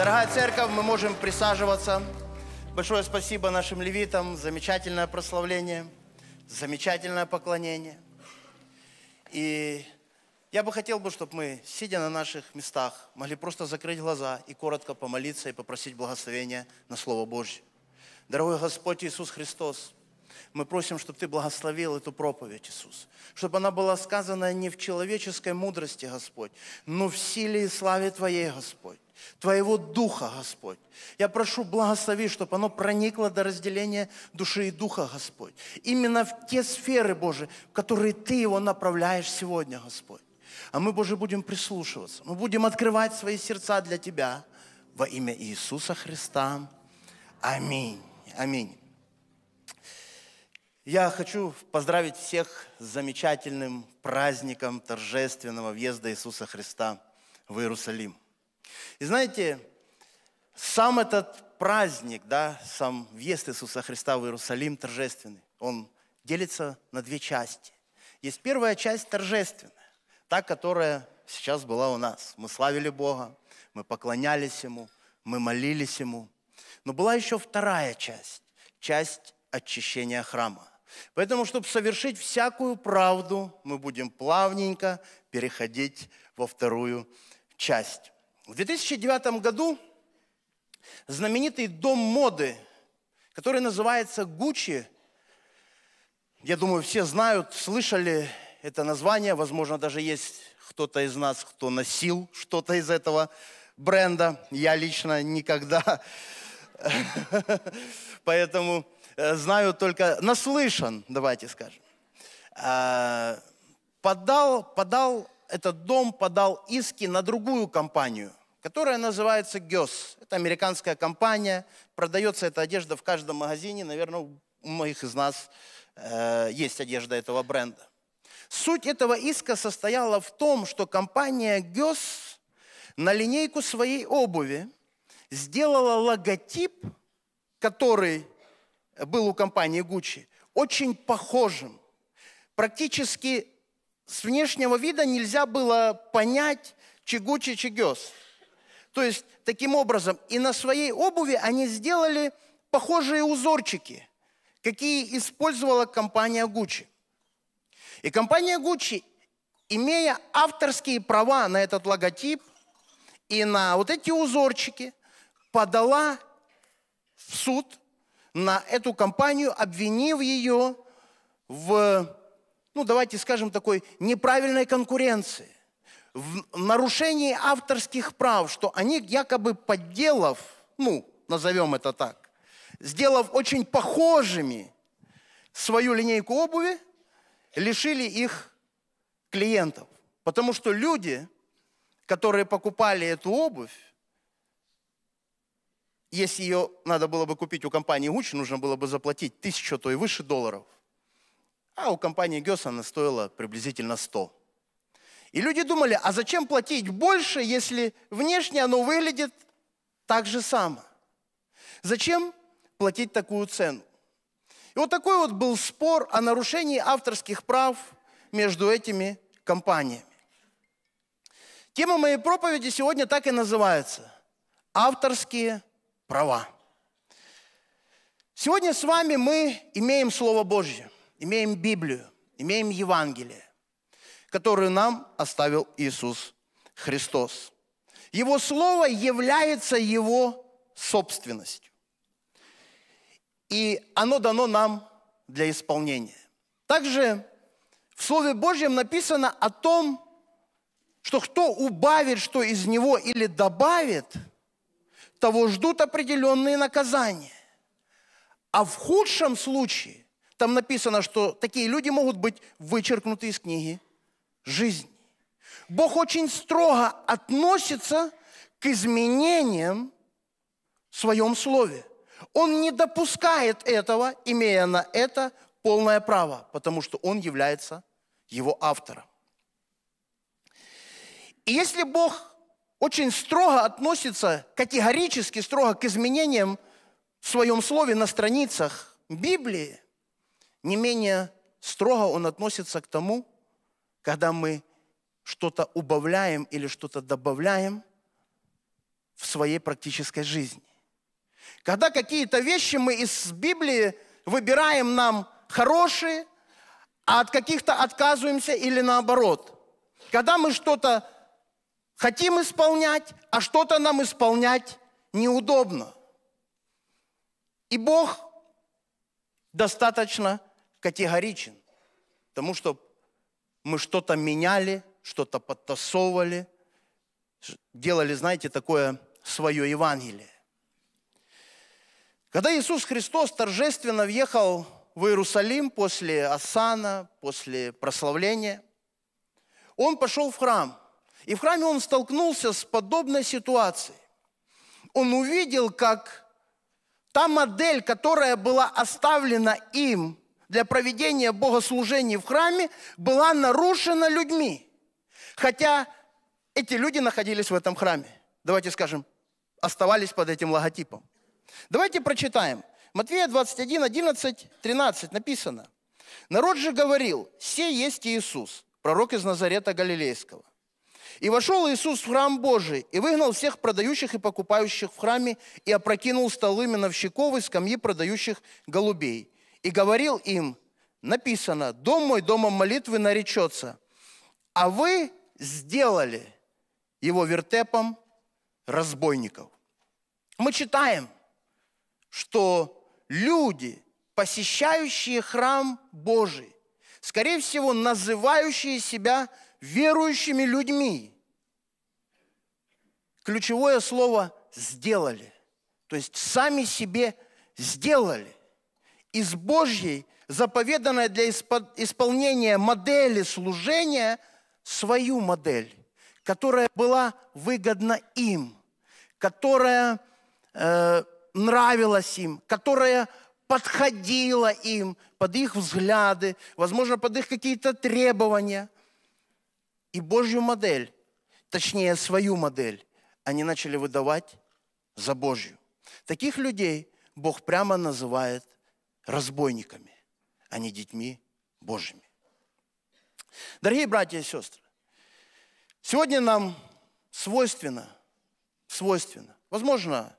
Дорогая церковь, мы можем присаживаться. Большое спасибо нашим левитам. Замечательное прославление, замечательное поклонение. И я бы хотел, бы, чтобы мы, сидя на наших местах, могли просто закрыть глаза и коротко помолиться и попросить благословения на Слово Божье. Дорогой Господь Иисус Христос, мы просим, чтобы Ты благословил эту проповедь, Иисус. Чтобы она была сказана не в человеческой мудрости, Господь, но в силе и славе Твоей, Господь. Твоего Духа, Господь. Я прошу, благослови, чтобы оно проникло до разделения души и Духа, Господь. Именно в те сферы, Боже, в которые Ты его направляешь сегодня, Господь. А мы, Боже, будем прислушиваться. Мы будем открывать свои сердца для Тебя во имя Иисуса Христа. Аминь. Аминь. Я хочу поздравить всех с замечательным праздником торжественного въезда Иисуса Христа в Иерусалим. И знаете, сам этот праздник, да, сам въезд Иисуса Христа в Иерусалим торжественный, он делится на две части. Есть первая часть торжественная, та, которая сейчас была у нас. Мы славили Бога, мы поклонялись Ему, мы молились Ему. Но была еще вторая часть, часть очищения храма. Поэтому, чтобы совершить всякую правду, мы будем плавненько переходить во вторую часть. В 2009 году знаменитый дом моды, который называется Гуччи, я думаю, все знают, слышали это название, возможно, даже есть кто-то из нас, кто носил что-то из этого бренда. Я лично никогда. Поэтому э, знаю только, наслышан, давайте скажем. А, подал, подал этот дом подал иски на другую компанию, которая называется Гёс. Это американская компания, продается эта одежда в каждом магазине, наверное, у многих из нас э, есть одежда этого бренда. Суть этого иска состояла в том, что компания Гёс на линейку своей обуви сделала логотип, который был у компании Гуччи, очень похожим, практически с внешнего вида нельзя было понять чигучи чигес. То есть, таким образом, и на своей обуви они сделали похожие узорчики, какие использовала компания Гуччи. И компания Гуччи, имея авторские права на этот логотип и на вот эти узорчики, подала в суд на эту компанию, обвинив ее в ну давайте скажем, такой неправильной конкуренции, в нарушении авторских прав, что они якобы подделав, ну, назовем это так, сделав очень похожими свою линейку обуви, лишили их клиентов. Потому что люди, которые покупали эту обувь, если ее надо было бы купить у компании Гуччи, нужно было бы заплатить тысячу, а то и выше долларов – а у компании ГЕС она стоила приблизительно 100. И люди думали, а зачем платить больше, если внешне оно выглядит так же само? Зачем платить такую цену? И вот такой вот был спор о нарушении авторских прав между этими компаниями. Тема моей проповеди сегодня так и называется – авторские права. Сегодня с вами мы имеем Слово Божье – имеем Библию, имеем Евангелие, которую нам оставил Иисус Христос. Его Слово является Его собственностью. И оно дано нам для исполнения. Также в Слове Божьем написано о том, что кто убавит, что из него или добавит, того ждут определенные наказания. А в худшем случае там написано, что такие люди могут быть вычеркнуты из книги жизни. Бог очень строго относится к изменениям в своем слове. Он не допускает этого, имея на это полное право, потому что он является его автором. И если Бог очень строго относится, категорически строго к изменениям в своем слове на страницах Библии, не менее строго он относится к тому, когда мы что-то убавляем или что-то добавляем в своей практической жизни. Когда какие-то вещи мы из Библии выбираем нам хорошие, а от каких-то отказываемся или наоборот. Когда мы что-то хотим исполнять, а что-то нам исполнять неудобно. И Бог достаточно категоричен, потому что мы что-то меняли, что-то подтасовывали, делали, знаете, такое свое Евангелие. Когда Иисус Христос торжественно въехал в Иерусалим после Асана, после прославления, он пошел в храм. И в храме он столкнулся с подобной ситуацией. Он увидел, как та модель, которая была оставлена им для проведения богослужений в храме была нарушена людьми. Хотя эти люди находились в этом храме. Давайте скажем, оставались под этим логотипом. Давайте прочитаем. Матвея 21, 11, 13 написано. Народ же говорил, Все есть Иисус, пророк из Назарета Галилейского». И вошел Иисус в храм Божий и выгнал всех продающих и покупающих в храме и опрокинул столы миновщиков и скамьи продающих голубей и говорил им, написано, «Дом мой домом молитвы наречется, а вы сделали его вертепом разбойников». Мы читаем, что люди, посещающие храм Божий, скорее всего, называющие себя верующими людьми, ключевое слово «сделали», то есть сами себе сделали из Божьей, заповеданной для исполнения модели служения, свою модель, которая была выгодна им, которая э, нравилась им, которая подходила им под их взгляды, возможно, под их какие-то требования. И Божью модель, точнее, свою модель, они начали выдавать за Божью. Таких людей Бог прямо называет – разбойниками, а не детьми Божьими. Дорогие братья и сестры, сегодня нам свойственно, свойственно, возможно,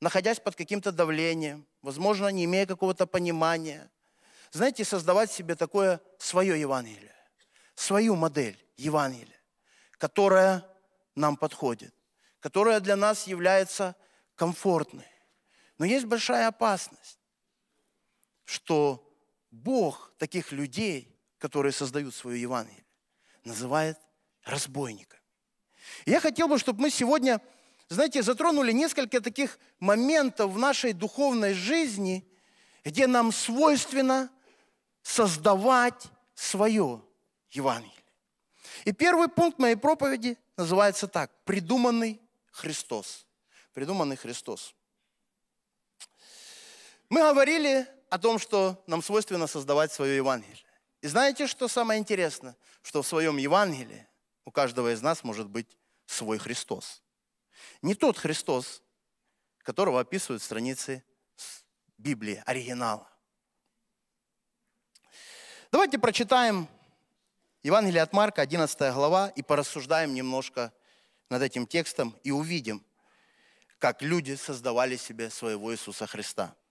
находясь под каким-то давлением, возможно, не имея какого-то понимания, знаете, создавать себе такое свое Евангелие, свою модель Евангелия, которая нам подходит, которая для нас является комфортной. Но есть большая опасность что Бог таких людей, которые создают свое Евангелие, называет разбойником. Я хотел бы, чтобы мы сегодня, знаете, затронули несколько таких моментов в нашей духовной жизни, где нам свойственно создавать свое Евангелие. И первый пункт моей проповеди называется так – «Придуманный Христос». Придуманный Христос. Мы говорили о том, что нам свойственно создавать свое Евангелие. И знаете, что самое интересное? Что в своем Евангелии у каждого из нас может быть свой Христос. Не тот Христос, которого описывают страницы Библии, оригинала. Давайте прочитаем Евангелие от Марка, 11 глава, и порассуждаем немножко над этим текстом и увидим, как люди создавали себе своего Иисуса Христа –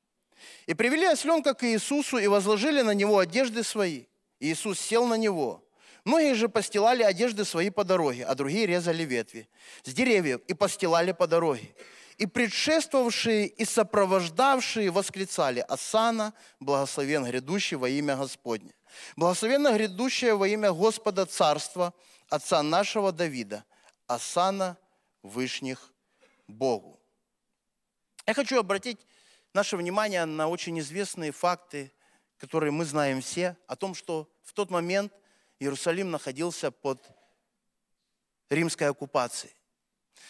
и привели осленка к Иисусу и возложили на него одежды свои. Иисус сел на него. Многие же постилали одежды свои по дороге, а другие резали ветви с деревьев и постилали по дороге. И предшествовавшие и сопровождавшие восклицали «Асана, благословен грядущий во имя Господне». Благословенно грядущее во имя Господа Царства, Отца нашего Давида, Асана Вышних Богу. Я хочу обратить наше внимание на очень известные факты, которые мы знаем все, о том, что в тот момент Иерусалим находился под римской оккупацией.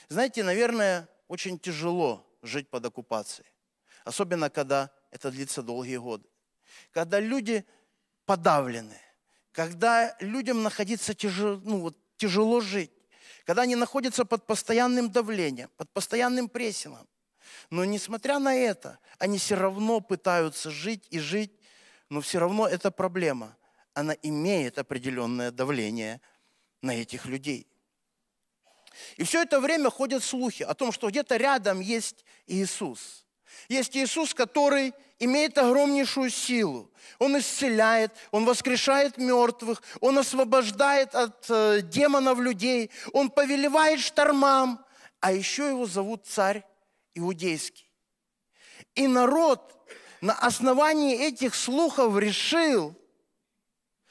Знаете, наверное, очень тяжело жить под оккупацией, особенно когда это длится долгие годы, когда люди подавлены, когда людям находиться тяжело, ну, вот, тяжело жить, когда они находятся под постоянным давлением, под постоянным прессингом, но несмотря на это, они все равно пытаются жить и жить, но все равно эта проблема, она имеет определенное давление на этих людей. И все это время ходят слухи о том, что где-то рядом есть Иисус. Есть Иисус, который имеет огромнейшую силу. Он исцеляет, Он воскрешает мертвых, Он освобождает от э, демонов людей, Он повелевает штормам, а еще его зовут царь иудейский. И народ на основании этих слухов решил,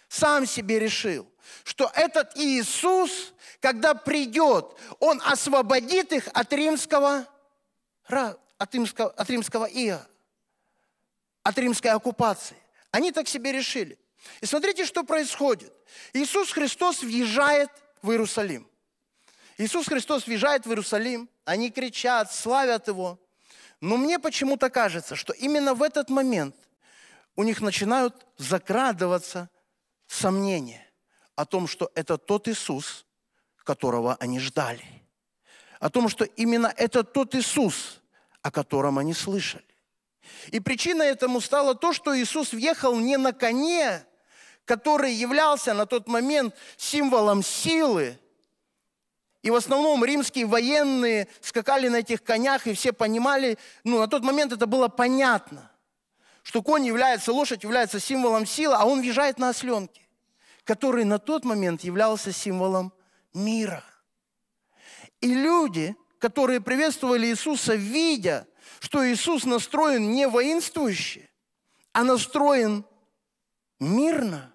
сам себе решил, что этот Иисус, когда придет, он освободит их от римского, от римского, от римского ига, от римской оккупации. Они так себе решили. И смотрите, что происходит. Иисус Христос въезжает в Иерусалим. Иисус Христос въезжает в Иерусалим – они кричат, славят Его. Но мне почему-то кажется, что именно в этот момент у них начинают закрадываться сомнения о том, что это тот Иисус, которого они ждали. О том, что именно это тот Иисус, о котором они слышали. И причиной этому стало то, что Иисус въехал не на коне, который являлся на тот момент символом силы, и в основном римские военные скакали на этих конях, и все понимали, ну, на тот момент это было понятно, что конь является, лошадь является символом силы, а он въезжает на осленке, который на тот момент являлся символом мира. И люди, которые приветствовали Иисуса, видя, что Иисус настроен не воинствующе, а настроен мирно,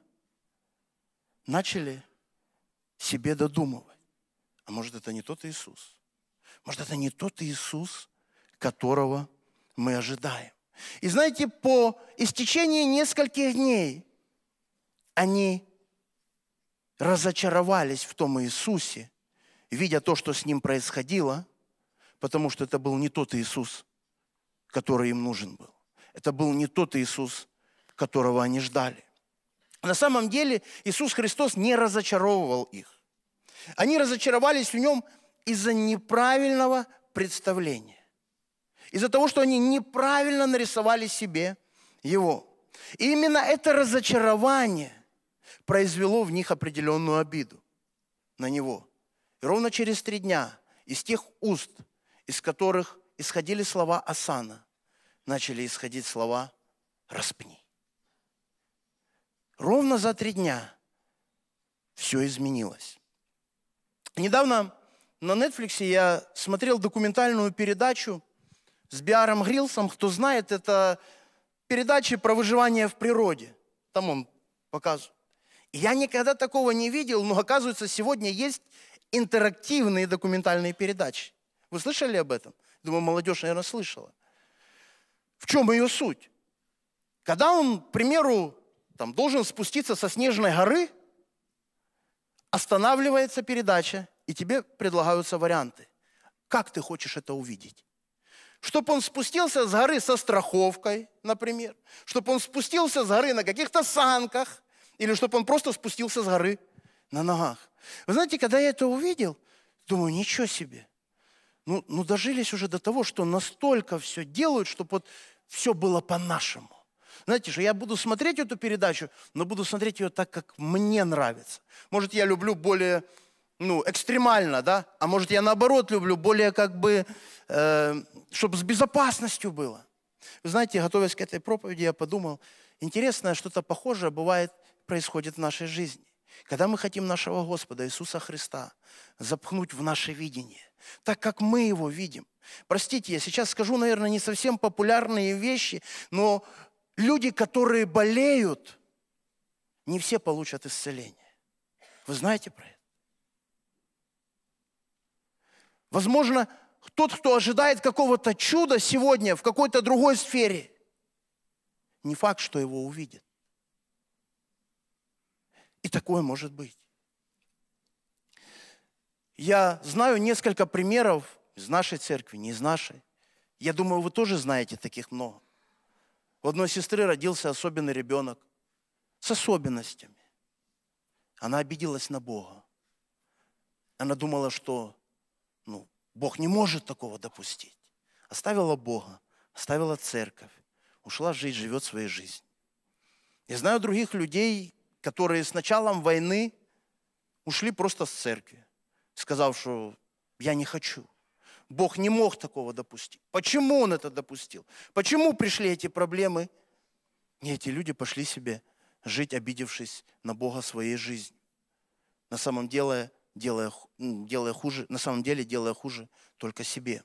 начали себе додумывать а может это не тот Иисус? Может это не тот Иисус, которого мы ожидаем? И знаете, по истечении нескольких дней они разочаровались в том Иисусе, видя то, что с ним происходило, потому что это был не тот Иисус, который им нужен был. Это был не тот Иисус, которого они ждали. На самом деле Иисус Христос не разочаровывал их. Они разочаровались в нем из-за неправильного представления. Из-за того, что они неправильно нарисовали себе его. И именно это разочарование произвело в них определенную обиду на него. И ровно через три дня из тех уст, из которых исходили слова Асана, начали исходить слова «распни». Ровно за три дня все изменилось. Недавно на Netflix я смотрел документальную передачу с Биаром Грилсом. Кто знает, это передачи про выживание в природе. Там он показывает. Я никогда такого не видел, но оказывается, сегодня есть интерактивные документальные передачи. Вы слышали об этом? Думаю, молодежь, наверное, слышала. В чем ее суть? Когда он, к примеру, там, должен спуститься со снежной горы, останавливается передача, и тебе предлагаются варианты. Как ты хочешь это увидеть? Чтобы он спустился с горы со страховкой, например. Чтобы он спустился с горы на каких-то санках. Или чтобы он просто спустился с горы на ногах. Вы знаете, когда я это увидел, думаю, ничего себе. Ну, ну дожились уже до того, что настолько все делают, чтобы вот все было по-нашему. Знаете же, я буду смотреть эту передачу, но буду смотреть ее так, как мне нравится. Может, я люблю более ну, экстремально, да? А может, я наоборот люблю более как бы, э, чтобы с безопасностью было. Вы знаете, готовясь к этой проповеди, я подумал, интересно, что-то похожее бывает, происходит в нашей жизни. Когда мы хотим нашего Господа Иисуса Христа запхнуть в наше видение, так как мы его видим. Простите, я сейчас скажу, наверное, не совсем популярные вещи, но люди, которые болеют, не все получат исцеление. Вы знаете про это? Возможно, тот, кто ожидает какого-то чуда сегодня в какой-то другой сфере, не факт, что его увидит. И такое может быть. Я знаю несколько примеров из нашей церкви, не из нашей. Я думаю, вы тоже знаете таких много. У одной сестры родился особенный ребенок с особенностями. Она обиделась на Бога. Она думала, что ну, Бог не может такого допустить. Оставила Бога, оставила церковь, ушла жить, живет своей жизнью. Я знаю других людей, которые с началом войны ушли просто с церкви, сказав, что я не хочу. Бог не мог такого допустить. Почему Он это допустил? Почему пришли эти проблемы? И эти люди пошли себе жить, обидевшись на Бога своей жизнью. На самом деле, делая, делая хуже, на самом деле делая хуже только себе.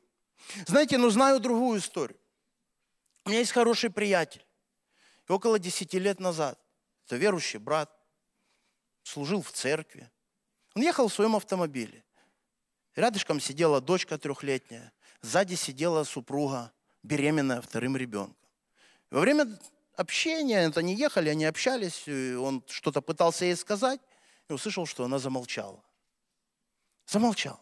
Знаете, ну знаю другую историю. У меня есть хороший приятель. И около 10 лет назад, это верующий брат, служил в церкви. Он ехал в своем автомобиле. Рядышком сидела дочка трехлетняя, сзади сидела супруга, беременная вторым ребенком. Во время общения, это они ехали, они общались, он что-то пытался ей сказать, и услышал, что она замолчала. Замолчала.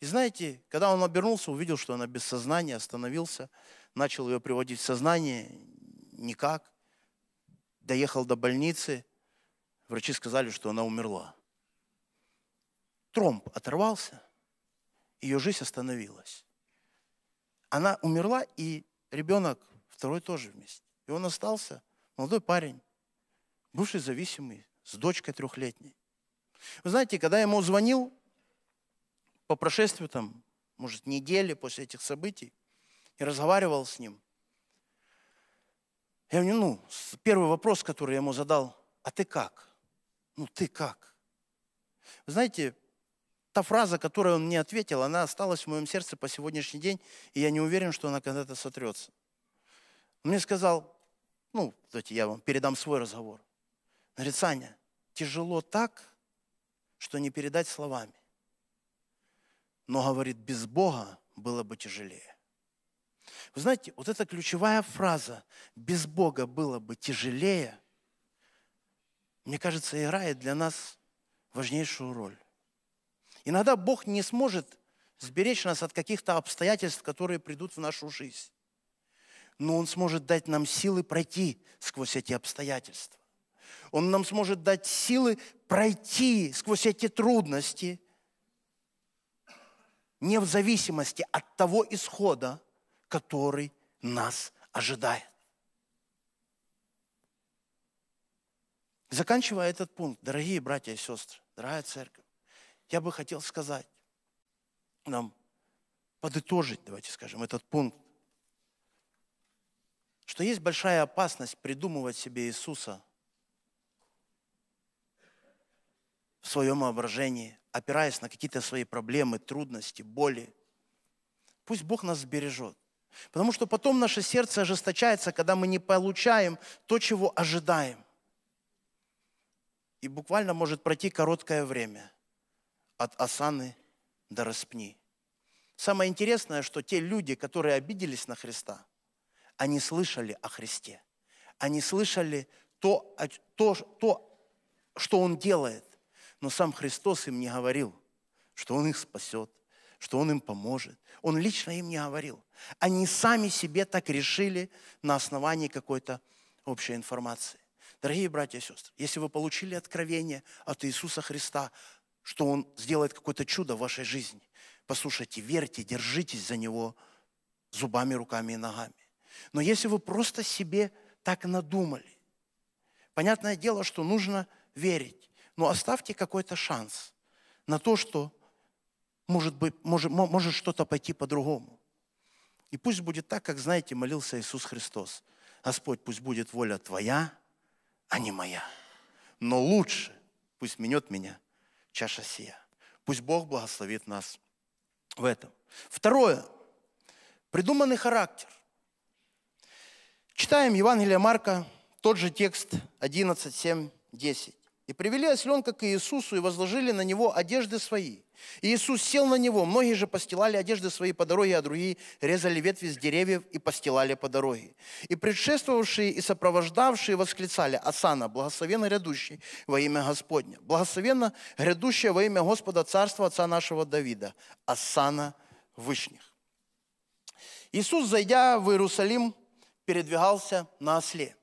И знаете, когда он обернулся, увидел, что она без сознания, остановился, начал ее приводить в сознание, никак. Доехал до больницы, врачи сказали, что она умерла. Тромб оторвался, ее жизнь остановилась. Она умерла, и ребенок второй тоже вместе. И он остался, молодой парень, бывший зависимый, с дочкой трехлетней. Вы знаете, когда я ему звонил, по прошествию там, может, недели после этих событий, и разговаривал с ним, я говорю, ну, первый вопрос, который я ему задал, а ты как? Ну, ты как? Вы знаете, та фраза, которую он мне ответил, она осталась в моем сердце по сегодняшний день, и я не уверен, что она когда-то сотрется. Он мне сказал, ну, давайте я вам передам свой разговор. Он говорит, Саня, тяжело так, что не передать словами. Но, говорит, без Бога было бы тяжелее. Вы знаете, вот эта ключевая фраза «без Бога было бы тяжелее», мне кажется, играет для нас важнейшую роль. Иногда Бог не сможет сберечь нас от каких-то обстоятельств, которые придут в нашу жизнь. Но Он сможет дать нам силы пройти сквозь эти обстоятельства. Он нам сможет дать силы пройти сквозь эти трудности, не в зависимости от того исхода, который нас ожидает. Заканчивая этот пункт, дорогие братья и сестры, дорогая церковь, я бы хотел сказать нам, подытожить, давайте скажем, этот пункт, что есть большая опасность придумывать себе Иисуса в своем воображении, опираясь на какие-то свои проблемы, трудности, боли. Пусть Бог нас сбережет. Потому что потом наше сердце ожесточается, когда мы не получаем то, чего ожидаем. И буквально может пройти короткое время – от осаны до распни. Самое интересное, что те люди, которые обиделись на Христа, они слышали о Христе. Они слышали то, то, то, что Он делает. Но сам Христос им не говорил, что Он их спасет, что Он им поможет. Он лично им не говорил. Они сами себе так решили на основании какой-то общей информации. Дорогие братья и сестры, если вы получили откровение от Иисуса Христа что Он сделает какое-то чудо в вашей жизни. Послушайте, верьте, держитесь за Него зубами, руками и ногами. Но если вы просто себе так надумали, понятное дело, что нужно верить, но оставьте какой-то шанс на то, что может, быть, может, может что-то пойти по-другому. И пусть будет так, как, знаете, молился Иисус Христос. Господь, пусть будет воля Твоя, а не моя. Но лучше пусть минет меня чаша сия. Пусть Бог благословит нас в этом. Второе. Придуманный характер. Читаем Евангелие Марка, тот же текст 11, 7, 10. «И привели осленка к Иисусу и возложили на него одежды свои, и Иисус сел на него. Многие же постилали одежды свои по дороге, а другие резали ветви с деревьев и постилали по дороге. И предшествовавшие и сопровождавшие восклицали, «Асана, благословенно грядущий во имя Господня! Благословенно грядущее во имя Господа Царства Отца нашего Давида! Асана Вышних!» Иисус, зайдя в Иерусалим, передвигался на осле.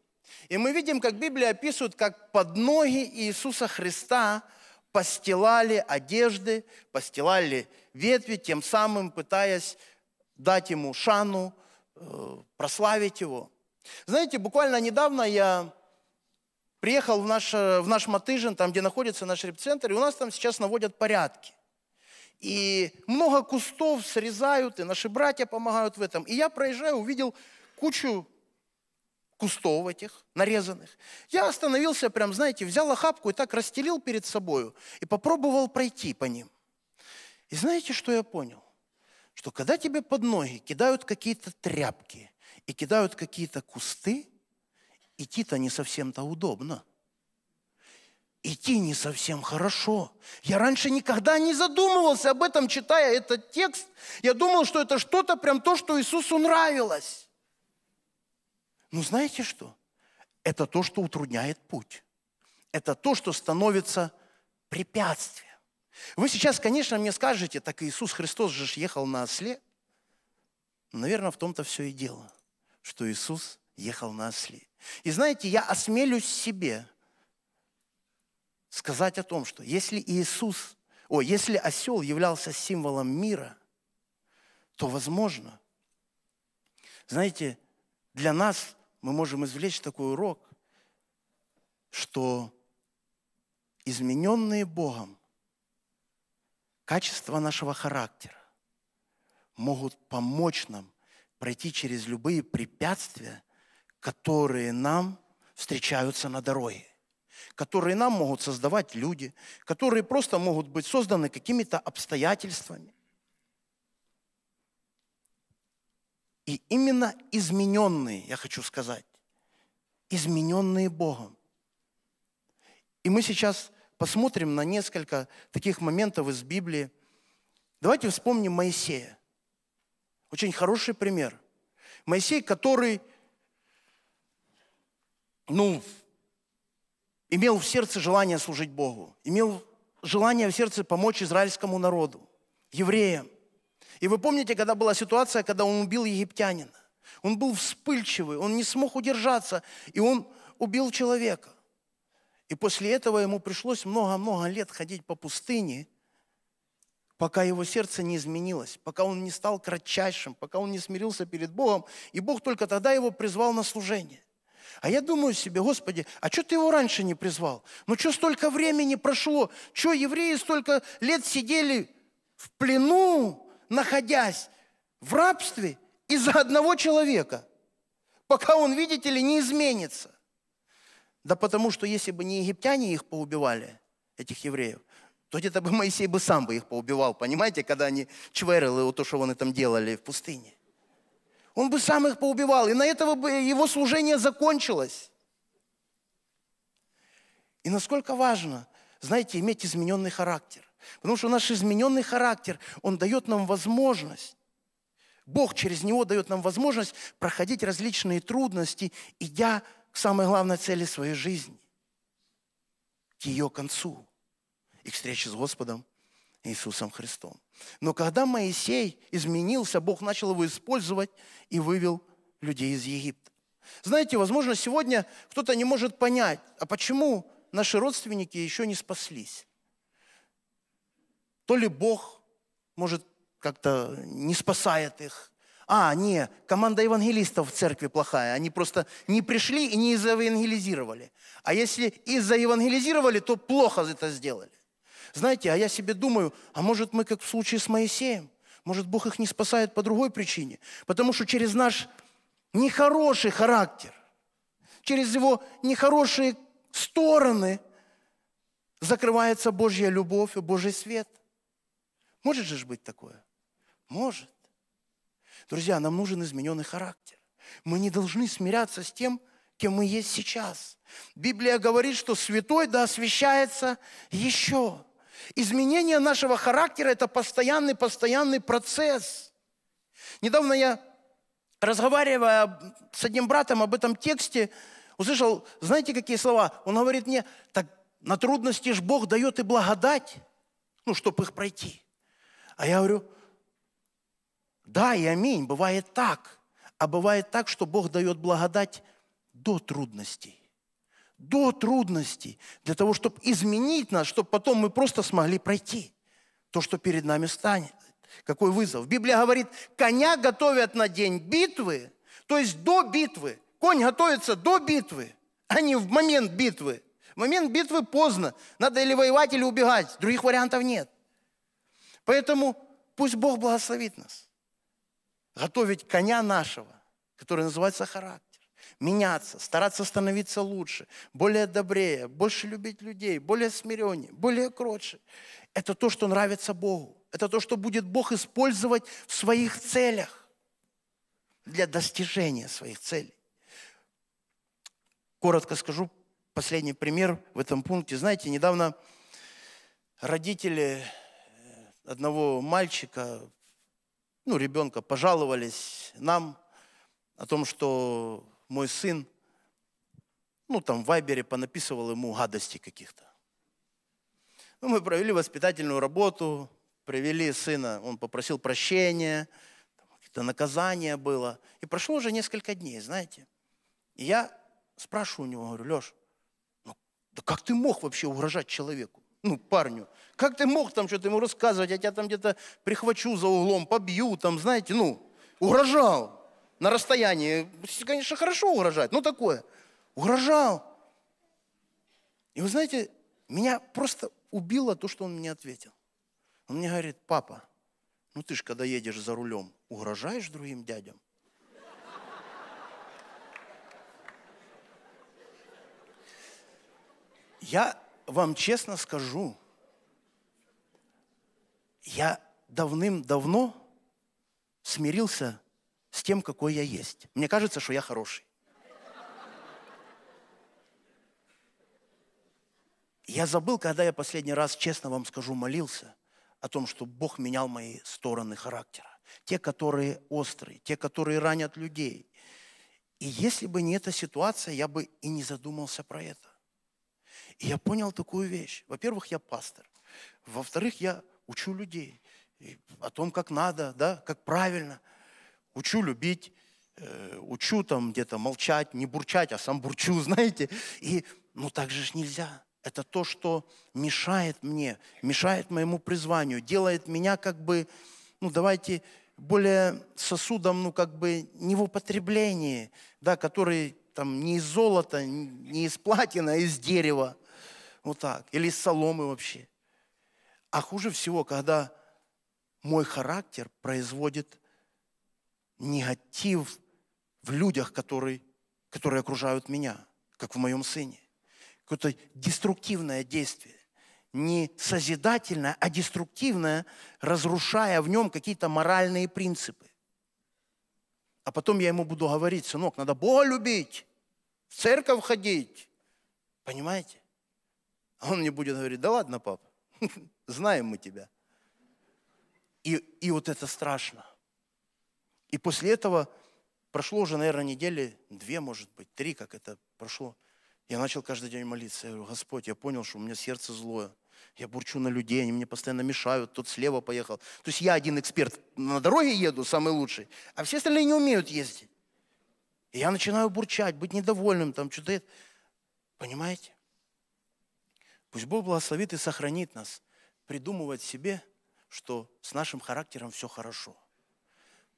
И мы видим, как Библия описывает, как под ноги Иисуса Христа – постилали одежды, постилали ветви, тем самым пытаясь дать ему шану, э, прославить его. Знаете, буквально недавно я приехал в наш, э, в наш Матыжин, там, где находится наш репцентр, и у нас там сейчас наводят порядки. И много кустов срезают, и наши братья помогают в этом. И я проезжаю, увидел кучу кустов этих, нарезанных, я остановился прям, знаете, взял охапку и так расстелил перед собою и попробовал пройти по ним. И знаете, что я понял? Что когда тебе под ноги кидают какие-то тряпки и кидают какие-то кусты, идти-то не совсем-то удобно. Идти не совсем хорошо. Я раньше никогда не задумывался об этом, читая этот текст. Я думал, что это что-то прям то, что Иисусу нравилось. Но ну, знаете что? Это то, что утрудняет путь. Это то, что становится препятствием. Вы сейчас, конечно, мне скажете, так Иисус Христос же ехал на осле. Наверное, в том-то все и дело, что Иисус ехал на осле. И знаете, я осмелюсь себе сказать о том, что если Иисус, о, если осел являлся символом мира, то, возможно, знаете, для нас мы можем извлечь такой урок, что измененные Богом качества нашего характера могут помочь нам пройти через любые препятствия, которые нам встречаются на дороге, которые нам могут создавать люди, которые просто могут быть созданы какими-то обстоятельствами. И именно измененные, я хочу сказать, измененные Богом. И мы сейчас посмотрим на несколько таких моментов из Библии. Давайте вспомним Моисея. Очень хороший пример. Моисей, который, ну, имел в сердце желание служить Богу, имел желание в сердце помочь израильскому народу, евреям. И вы помните, когда была ситуация, когда он убил египтянина? Он был вспыльчивый, он не смог удержаться, и он убил человека. И после этого ему пришлось много-много лет ходить по пустыне, пока его сердце не изменилось, пока он не стал кратчайшим, пока он не смирился перед Богом, и Бог только тогда его призвал на служение. А я думаю себе, Господи, а что ты его раньше не призвал? Ну что столько времени прошло? Что евреи столько лет сидели в плену, находясь в рабстве из-за одного человека, пока он, видите ли, не изменится. Да потому что если бы не египтяне их поубивали, этих евреев, то где-то бы Моисей бы сам бы их поубивал, понимаете, когда они чверили вот то, что они там делали в пустыне. Он бы сам их поубивал, и на этого бы его служение закончилось. И насколько важно, знаете, иметь измененный характер. Потому что наш измененный характер, он дает нам возможность. Бог через него дает нам возможность проходить различные трудности, идя к самой главной цели своей жизни, к ее концу и к встрече с Господом Иисусом Христом. Но когда Моисей изменился, Бог начал его использовать и вывел людей из Египта. Знаете, возможно, сегодня кто-то не может понять, а почему наши родственники еще не спаслись? То ли Бог, может, как-то не спасает их. А, не, команда евангелистов в церкви плохая. Они просто не пришли и не заевангелизировали. А если и заевангелизировали, то плохо это сделали. Знаете, а я себе думаю, а может мы как в случае с Моисеем? Может Бог их не спасает по другой причине? Потому что через наш нехороший характер, через его нехорошие стороны закрывается Божья любовь и Божий свет – может же быть такое? Может. Друзья, нам нужен измененный характер. Мы не должны смиряться с тем, кем мы есть сейчас. Библия говорит, что святой да освящается еще. Изменение нашего характера – это постоянный, постоянный процесс. Недавно я, разговаривая с одним братом об этом тексте, услышал, знаете, какие слова? Он говорит мне, так на трудности ж Бог дает и благодать, ну, чтобы их пройти. А я говорю, да и аминь, бывает так. А бывает так, что Бог дает благодать до трудностей. До трудностей. Для того, чтобы изменить нас, чтобы потом мы просто смогли пройти то, что перед нами станет. Какой вызов? Библия говорит, коня готовят на день битвы, то есть до битвы. Конь готовится до битвы, а не в момент битвы. В момент битвы поздно. Надо или воевать, или убегать. Других вариантов нет. Поэтому пусть Бог благословит нас. Готовить коня нашего, который называется характер. Меняться, стараться становиться лучше, более добрее, больше любить людей, более смиреннее, более кротче. Это то, что нравится Богу. Это то, что будет Бог использовать в своих целях для достижения своих целей. Коротко скажу последний пример в этом пункте. Знаете, недавно родители одного мальчика, ну, ребенка, пожаловались нам о том, что мой сын, ну, там, в Вайбере понаписывал ему гадости каких-то. Ну, мы провели воспитательную работу, привели сына, он попросил прощения, какое-то наказание было. И прошло уже несколько дней, знаете. И я спрашиваю у него, говорю, Леш, ну, да как ты мог вообще угрожать человеку? ну, парню. Как ты мог там что-то ему рассказывать, я тебя там где-то прихвачу за углом, побью, там, знаете, ну, угрожал на расстоянии. Конечно, хорошо угрожать, но такое. Угрожал. И вы знаете, меня просто убило то, что он мне ответил. Он мне говорит, папа, ну ты ж когда едешь за рулем, угрожаешь другим дядям? Я вам честно скажу, я давным-давно смирился с тем, какой я есть. Мне кажется, что я хороший. Я забыл, когда я последний раз, честно вам скажу, молился о том, что Бог менял мои стороны характера. Те, которые острые, те, которые ранят людей. И если бы не эта ситуация, я бы и не задумался про это. И я понял такую вещь. Во-первых, я пастор. Во-вторых, я учу людей о том, как надо, да, как правильно. Учу любить, э, учу там где-то молчать, не бурчать, а сам бурчу, знаете. И, ну, так же ж нельзя. Это то, что мешает мне, мешает моему призванию, делает меня как бы, ну, давайте более сосудом, ну, как бы не в употреблении, да, который там не из золота, не из платина, а из дерева вот так, или из соломы вообще. А хуже всего, когда мой характер производит негатив в людях, которые, которые окружают меня, как в моем сыне. Какое-то деструктивное действие. Не созидательное, а деструктивное, разрушая в нем какие-то моральные принципы. А потом я ему буду говорить, сынок, надо Бога любить, в церковь ходить. Понимаете? А он мне будет говорить, да ладно, пап, знаем мы тебя. И, и вот это страшно. И после этого прошло уже, наверное, недели две, может быть, три, как это прошло. Я начал каждый день молиться. Я говорю, Господь, я понял, что у меня сердце злое. Я бурчу на людей, они мне постоянно мешают. Тот слева поехал. То есть я один эксперт на дороге еду, самый лучший, а все остальные не умеют ездить. И я начинаю бурчать, быть недовольным, там что-то. Понимаете? Пусть Бог благословит и сохранит нас придумывать себе, что с нашим характером все хорошо.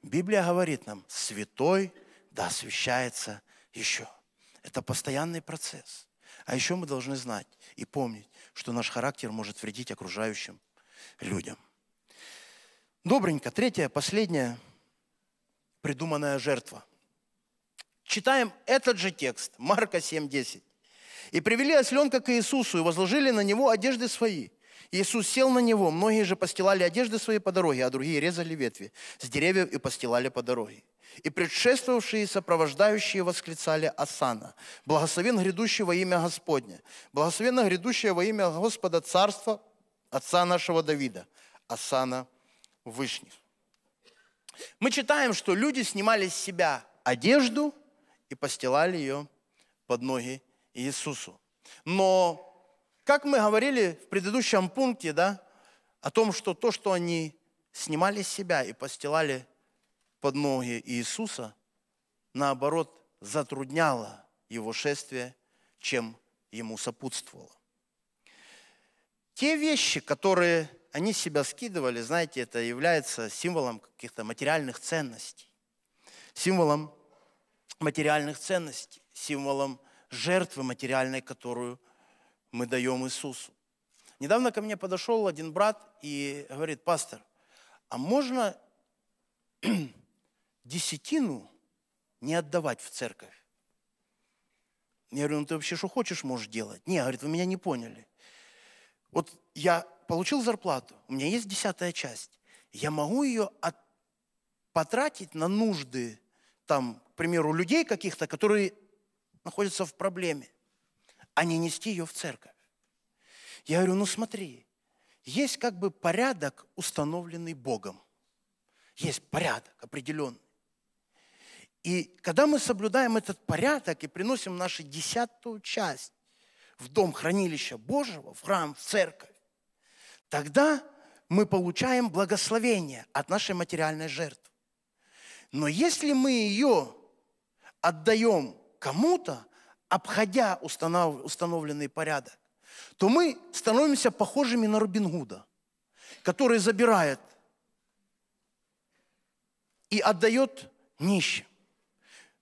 Библия говорит нам, святой да освящается еще. Это постоянный процесс. А еще мы должны знать и помнить, что наш характер может вредить окружающим людям. Добренько, третья, последняя придуманная жертва. Читаем этот же текст, Марка 7.10. И привели осленка к Иисусу, и возложили на него одежды свои. Иисус сел на него, многие же постилали одежды свои по дороге, а другие резали ветви с деревьев и постилали по дороге. И предшествовавшие и сопровождающие восклицали Асана. Благословен грядущий во имя Господне. Благословенно грядущее во имя Господа Царства Отца нашего Давида. Асана Вышних. Мы читаем, что люди снимали с себя одежду и постилали ее под ноги Иисусу. Но, как мы говорили в предыдущем пункте, да, о том, что то, что они снимали с себя и постилали под ноги Иисуса, наоборот, затрудняло его шествие, чем ему сопутствовало. Те вещи, которые они себя скидывали, знаете, это является символом каких-то материальных ценностей, символом материальных ценностей, символом жертвы материальной, которую мы даем Иисусу. Недавно ко мне подошел один брат и говорит, пастор, а можно десятину не отдавать в церковь? Я говорю, ну ты вообще что хочешь можешь делать? Не, говорит, вы меня не поняли. Вот я получил зарплату, у меня есть десятая часть. Я могу ее от... потратить на нужды, там, к примеру, людей каких-то, которые находится в проблеме, а не нести ее в церковь. Я говорю, ну смотри, есть как бы порядок, установленный Богом. Есть порядок определенный. И когда мы соблюдаем этот порядок и приносим нашу десятую часть в дом хранилища Божьего, в храм, в церковь, тогда мы получаем благословение от нашей материальной жертвы. Но если мы ее отдаем кому-то, обходя установ, установленный порядок, то мы становимся похожими на Робин Гуда, который забирает и отдает нищим.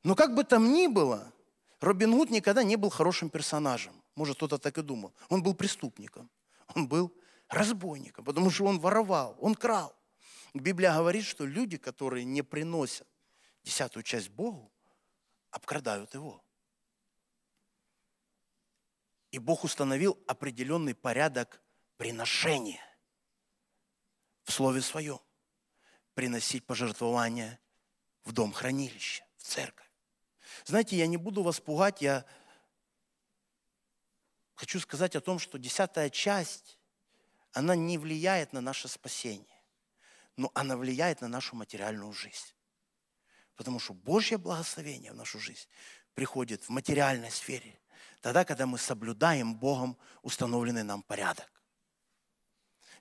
Но как бы там ни было, Робин Гуд никогда не был хорошим персонажем. Может, кто-то так и думал. Он был преступником. Он был разбойником, потому что он воровал, он крал. Библия говорит, что люди, которые не приносят десятую часть Богу, обкрадают его. И Бог установил определенный порядок приношения в Слове Своем. Приносить пожертвования в дом хранилища, в церковь. Знаете, я не буду вас пугать, я хочу сказать о том, что десятая часть, она не влияет на наше спасение, но она влияет на нашу материальную жизнь. Потому что Божье благословение в нашу жизнь приходит в материальной сфере, тогда, когда мы соблюдаем Богом установленный нам порядок.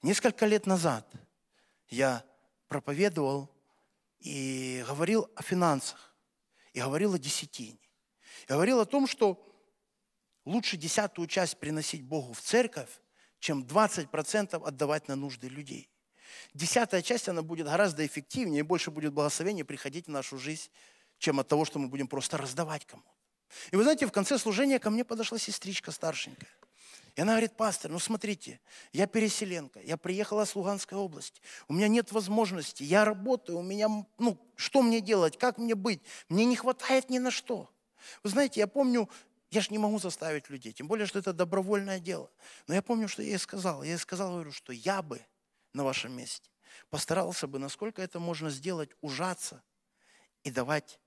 Несколько лет назад я проповедовал и говорил о финансах, и говорил о десятине. и говорил о том, что лучше десятую часть приносить Богу в церковь, чем 20% отдавать на нужды людей. Десятая часть, она будет гораздо эффективнее, и больше будет благословения приходить в нашу жизнь, чем от того, что мы будем просто раздавать кому И вы знаете, в конце служения ко мне подошла сестричка старшенькая. И она говорит, пастор, ну смотрите, я переселенка, я приехала с Луганской области, у меня нет возможности, я работаю, у меня, ну, что мне делать, как мне быть, мне не хватает ни на что. Вы знаете, я помню, я же не могу заставить людей, тем более, что это добровольное дело. Но я помню, что я ей сказал. Я ей сказал, говорю, что я бы на вашем месте, постарался бы, насколько это можно сделать, ужаться и давать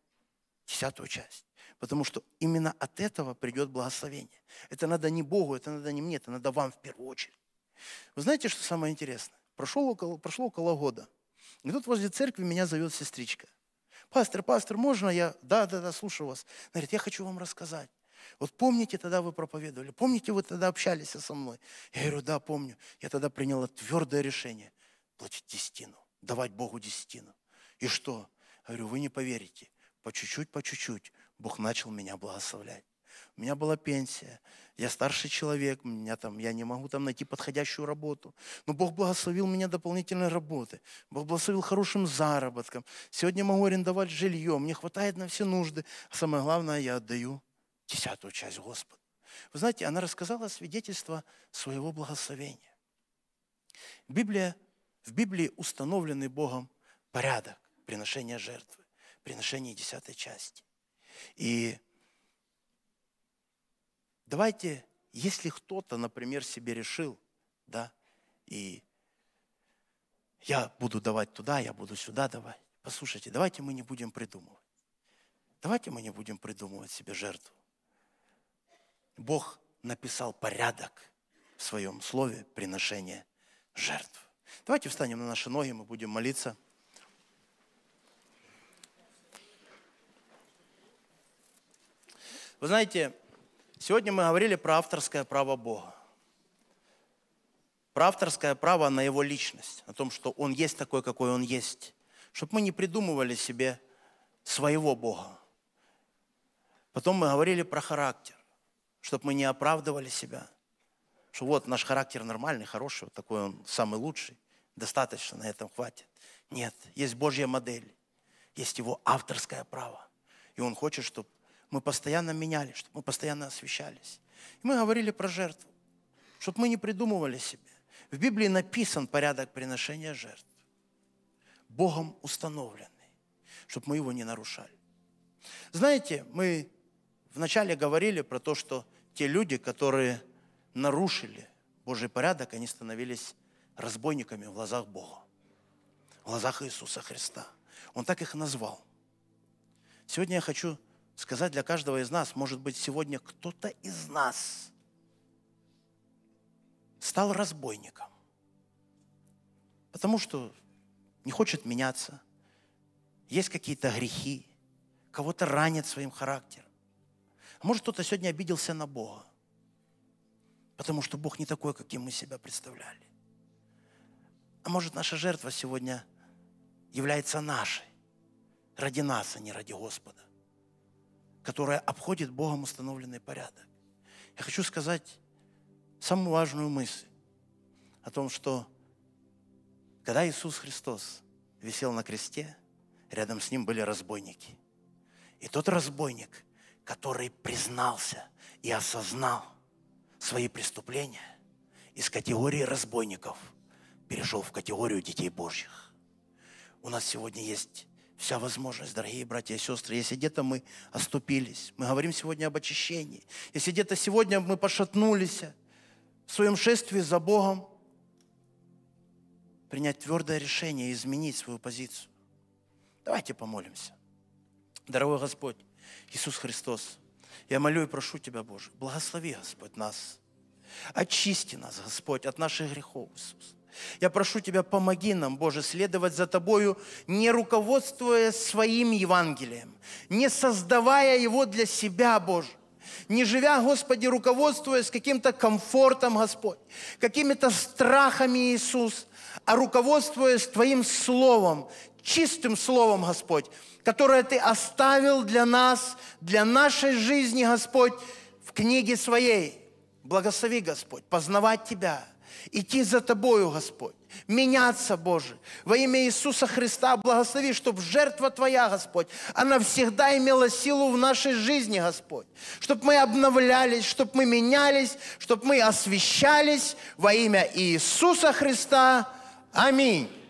десятую часть. Потому что именно от этого придет благословение. Это надо не Богу, это надо не мне, это надо вам в первую очередь. Вы знаете, что самое интересное? Прошло около, прошло около года. И тут возле церкви меня зовет сестричка. Пастор, пастор, можно я? Да, да, да, слушаю вас. Она говорит, я хочу вам рассказать. Вот помните, тогда вы проповедовали, помните, вы тогда общались со мной? Я говорю, да, помню. Я тогда приняла твердое решение платить десятину, давать Богу десятину. И что? Я говорю, вы не поверите. По чуть-чуть, по чуть-чуть Бог начал меня благословлять. У меня была пенсия, я старший человек, меня там, я не могу там найти подходящую работу. Но Бог благословил меня дополнительной работы. Бог благословил хорошим заработком. Сегодня могу арендовать жилье, мне хватает на все нужды. А самое главное, я отдаю десятую часть Господу. Вы знаете, она рассказала свидетельство своего благословения. Библия, в Библии установленный Богом порядок приношения жертвы, приношения десятой части. И давайте, если кто-то, например, себе решил, да, и я буду давать туда, я буду сюда давать. Послушайте, давайте мы не будем придумывать. Давайте мы не будем придумывать себе жертву. Бог написал порядок в своем слове приношения жертв. Давайте встанем на наши ноги, мы будем молиться. Вы знаете, сегодня мы говорили про авторское право Бога. Про авторское право на его личность, о том, что он есть такой, какой он есть. Чтобы мы не придумывали себе своего Бога. Потом мы говорили про характер чтобы мы не оправдывали себя, что вот наш характер нормальный, хороший, вот такой он самый лучший, достаточно, на этом хватит. Нет, есть Божья модель, есть его авторское право. И он хочет, чтобы мы постоянно меняли, чтобы мы постоянно освещались. И мы говорили про жертву, чтобы мы не придумывали себе. В Библии написан порядок приношения жертв, Богом установленный, чтобы мы его не нарушали. Знаете, мы Вначале говорили про то, что те люди, которые нарушили Божий порядок, они становились разбойниками в глазах Бога, в глазах Иисуса Христа. Он так их назвал. Сегодня я хочу сказать для каждого из нас, может быть, сегодня кто-то из нас стал разбойником, потому что не хочет меняться, есть какие-то грехи, кого-то ранит своим характером. Может, кто-то сегодня обиделся на Бога, потому что Бог не такой, каким мы себя представляли. А может, наша жертва сегодня является нашей, ради нас, а не ради Господа, которая обходит Богом установленный порядок. Я хочу сказать самую важную мысль о том, что когда Иисус Христос висел на кресте, рядом с ним были разбойники. И тот разбойник – который признался и осознал свои преступления из категории разбойников перешел в категорию детей Божьих. У нас сегодня есть вся возможность, дорогие братья и сестры. Если где-то мы оступились, мы говорим сегодня об очищении. Если где-то сегодня мы пошатнулись в своем шествии за Богом, принять твердое решение и изменить свою позицию. Давайте помолимся. Дорогой Господь, Иисус Христос, я молю и прошу Тебя, Боже, благослови, Господь, нас. Очисти нас, Господь, от наших грехов, Иисус. Я прошу Тебя, помоги нам, Боже, следовать за Тобою, не руководствуясь своим Евангелием, не создавая его для себя, Боже, не живя, Господи, руководствуясь каким-то комфортом, Господь, какими-то страхами, Иисус, а руководствуясь Твоим Словом, чистым словом, Господь, которое Ты оставил для нас, для нашей жизни, Господь, в книге своей. Благослови, Господь, познавать Тебя, идти за Тобою, Господь, меняться, Боже. Во имя Иисуса Христа благослови, чтобы жертва Твоя, Господь, она всегда имела силу в нашей жизни, Господь. Чтобы мы обновлялись, чтобы мы менялись, чтобы мы освещались во имя Иисуса Христа. Аминь.